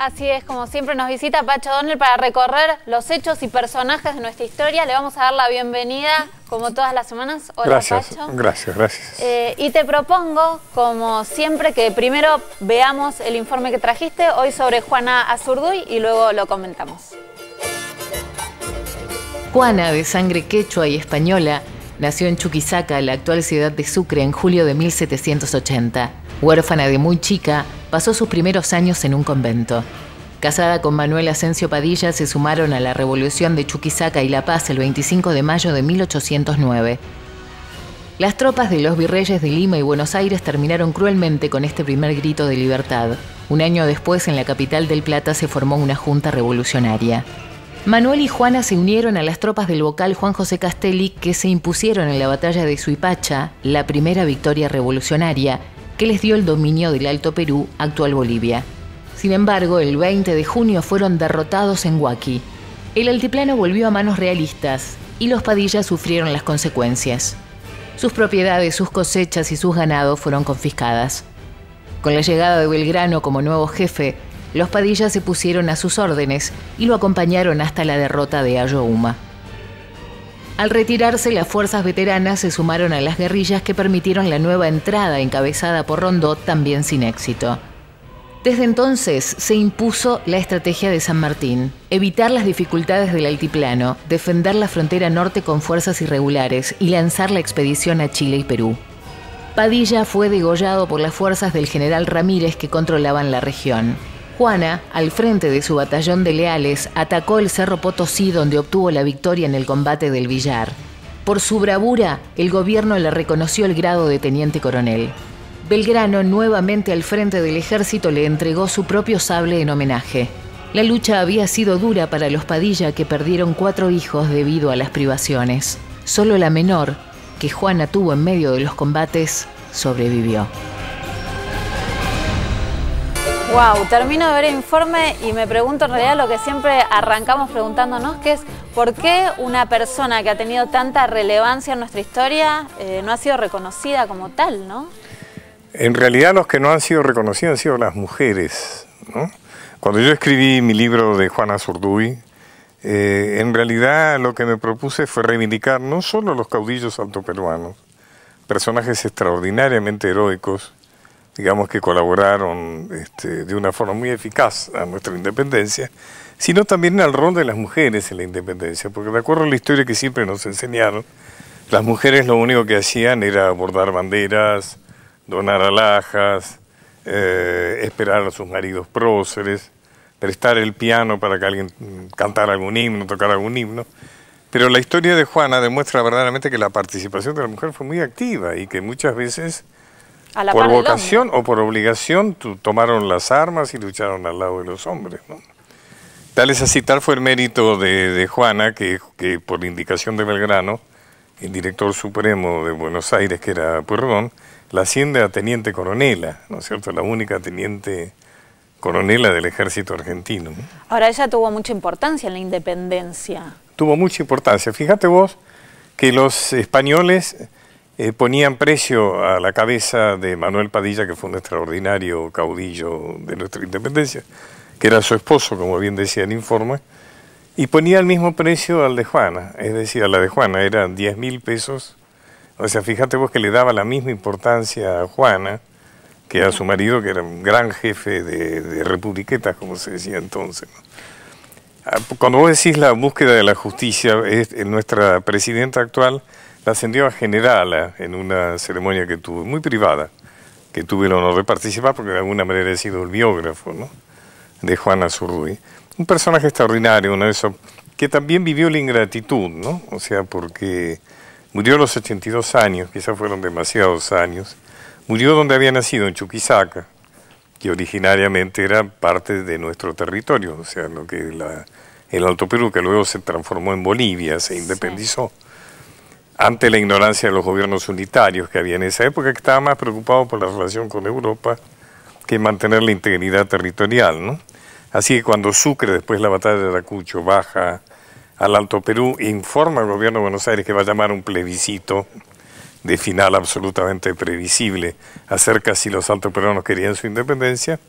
Así es, como siempre nos visita Pacho Donel para recorrer los hechos y personajes de nuestra historia. Le vamos a dar la bienvenida, como todas las semanas. gracias, Gracias, gracias. Eh, y te propongo, como siempre, que primero veamos el informe que trajiste hoy sobre Juana Azurduy y luego lo comentamos. Juana, de sangre quechua y española, nació en Chuquisaca, la actual ciudad de Sucre, en julio de 1780. Huérfana de muy chica, pasó sus primeros años en un convento. Casada con Manuel Asensio Padilla, se sumaron a la revolución de Chuquisaca y La Paz el 25 de mayo de 1809. Las tropas de los virreyes de Lima y Buenos Aires terminaron cruelmente con este primer grito de libertad. Un año después, en la capital del Plata se formó una junta revolucionaria. Manuel y Juana se unieron a las tropas del vocal Juan José Castelli que se impusieron en la batalla de Suipacha, la primera victoria revolucionaria, que les dio el dominio del Alto Perú, actual Bolivia. Sin embargo, el 20 de junio fueron derrotados en Huaki. El altiplano volvió a manos realistas y los Padillas sufrieron las consecuencias. Sus propiedades, sus cosechas y sus ganados fueron confiscadas. Con la llegada de Belgrano como nuevo jefe, los Padillas se pusieron a sus órdenes y lo acompañaron hasta la derrota de Ayohuma. Al retirarse, las fuerzas veteranas se sumaron a las guerrillas que permitieron la nueva entrada encabezada por Rondó, también sin éxito. Desde entonces se impuso la estrategia de San Martín, evitar las dificultades del altiplano, defender la frontera norte con fuerzas irregulares y lanzar la expedición a Chile y Perú. Padilla fue degollado por las fuerzas del general Ramírez que controlaban la región. Juana, al frente de su batallón de leales, atacó el Cerro Potosí donde obtuvo la victoria en el combate del Villar. Por su bravura, el gobierno le reconoció el grado de teniente coronel. Belgrano, nuevamente al frente del ejército, le entregó su propio sable en homenaje. La lucha había sido dura para los Padilla que perdieron cuatro hijos debido a las privaciones. Solo la menor, que Juana tuvo en medio de los combates, sobrevivió. Wow, termino de ver el informe y me pregunto en realidad lo que siempre arrancamos preguntándonos, que es por qué una persona que ha tenido tanta relevancia en nuestra historia eh, no ha sido reconocida como tal, ¿no? En realidad los que no han sido reconocidos han sido las mujeres, Cuando yo escribí mi libro de Juana Zurduy, eh, en realidad lo que me propuse fue reivindicar no solo los caudillos altoperuanos, personajes extraordinariamente heroicos, digamos que colaboraron este, de una forma muy eficaz a nuestra independencia, sino también al rol de las mujeres en la independencia, porque de acuerdo a la historia que siempre nos enseñaron, las mujeres lo único que hacían era bordar banderas, donar alhajas, eh, esperar a sus maridos próceres, prestar el piano para que alguien cantara algún himno, tocara algún himno. Pero la historia de Juana demuestra verdaderamente que la participación de la mujer fue muy activa y que muchas veces por vocación o por obligación tomaron las armas y lucharon al lado de los hombres. Tal es así, tal fue el mérito de, Juana, que, por indicación de Belgrano, el director supremo de Buenos Aires, que era Puerrón, la asciende a teniente coronela, ¿no es cierto? La única teniente coronela del ejército argentino. Ahora, ella tuvo mucha importancia en la independencia. Tuvo mucha importancia. Fíjate vos que los españoles eh, ponían precio a la cabeza de Manuel Padilla, que fue un extraordinario caudillo de nuestra independencia, que era su esposo, como bien decía el informe, y ponía el mismo precio al de Juana, es decir, a la de Juana eran 10 mil pesos, o sea, fíjate vos que le daba la misma importancia a Juana que a su marido, que era un gran jefe de, de republiquetas, como se decía entonces. Ah, cuando vos decís la búsqueda de la justicia, en eh, nuestra presidenta actual ascendió a general eh, en una ceremonia que tuve, muy privada, que tuve el honor de participar porque de alguna manera he sido el biógrafo de Juana Zurruy. Un personaje extraordinario, una de que también vivió la ingratitud, ¿no? o sea, porque murió a los 82 años, quizás fueron demasiados años, murió donde había nacido, en Chuquisaca, que originariamente era parte de nuestro territorio, o sea, lo que el Alto Perú, que luego se transformó en Bolivia, se independizó ante la ignorancia de los gobiernos unitarios que había en esa época, que estaba más preocupado por la relación con Europa que mantener la integridad territorial. ¿no? Así que cuando Sucre, después de la batalla de Aracucho, baja al Alto Perú, informa al gobierno de Buenos Aires que va a llamar un plebiscito de final absolutamente previsible acerca si los altos peruanos querían su independencia,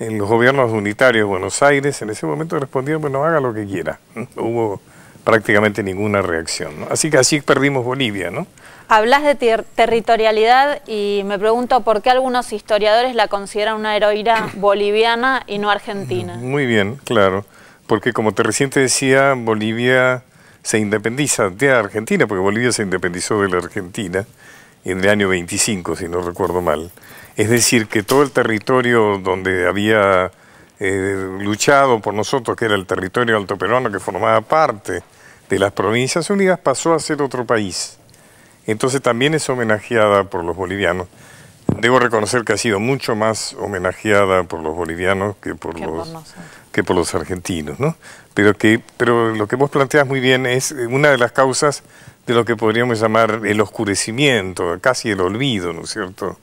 en los gobiernos unitarios de Buenos Aires en ese momento respondieron, bueno, haga lo que quiera. Hubo prácticamente ninguna reacción. Así que así perdimos Bolivia, ¿no? Hablas de territorialidad y me pregunto por qué algunos historiadores la consideran una heroína boliviana y no argentina. Mm, muy bien, claro, porque como te reciente decía, Bolivia se independiza de Argentina, porque Bolivia se independizó de la Argentina en el año 25, si no recuerdo mal. Es decir, que todo el territorio donde había eh, luchado por nosotros, que era el territorio alto peruano... que formaba parte de las Provincias Unidas pasó a ser otro país. Entonces también es homenajeada por los bolivianos. Debo reconocer que ha sido mucho más homenajeada por los bolivianos que por, los, que por los argentinos, ¿no? Pero, que, pero lo que vos planteas muy bien es eh, una de las causas de lo que podríamos llamar el oscurecimiento, casi el olvido, ¿no es cierto?,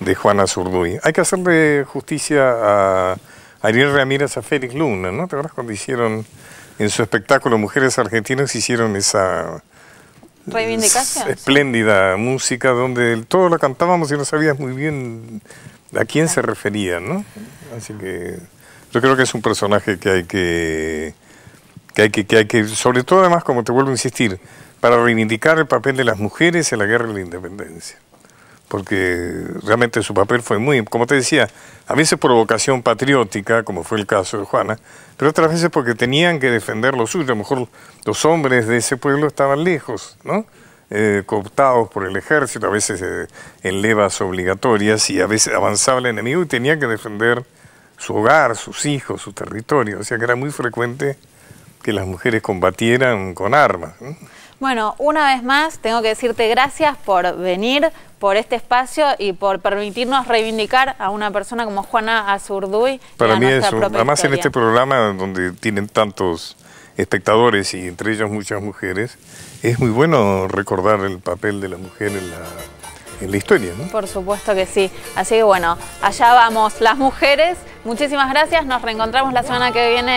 de Juana Zurduy. Hay que hacerle justicia a Ariel Ramírez, a Félix Luna, ¿no? ¿Te acuerdas cuando hicieron en su espectáculo Mujeres Argentinas hicieron esa Espléndida música donde todos la cantábamos y no sabías muy bien a quién se refería, ¿no? Así que yo creo que es un personaje que hay que, que hay que, que hay que, sobre todo además, como te vuelvo a insistir, para reivindicar el papel de las mujeres en la guerra de la independencia porque realmente su papel fue muy, como te decía, a veces por vocación patriótica, como fue el caso de Juana, pero otras veces porque tenían que defender lo suyo. A lo mejor los hombres de ese pueblo estaban lejos, ¿no? Eh, cooptados por el ejército, a veces eh, en levas obligatorias y a veces avanzaba el enemigo y tenía que defender su hogar, sus hijos, su territorio. O sea que era muy frecuente que las mujeres combatieran con armas. Bueno, una vez más tengo que decirte gracias por venir, por este espacio y por permitirnos reivindicar a una persona como Juana Azurduy. Para mí es, además en este programa donde tienen tantos espectadores y entre ellos muchas mujeres, es muy bueno recordar el papel de la mujer en la, en la historia. ¿no? Por supuesto que sí. Así que bueno, allá vamos las mujeres. Muchísimas gracias. Nos reencontramos la semana que viene.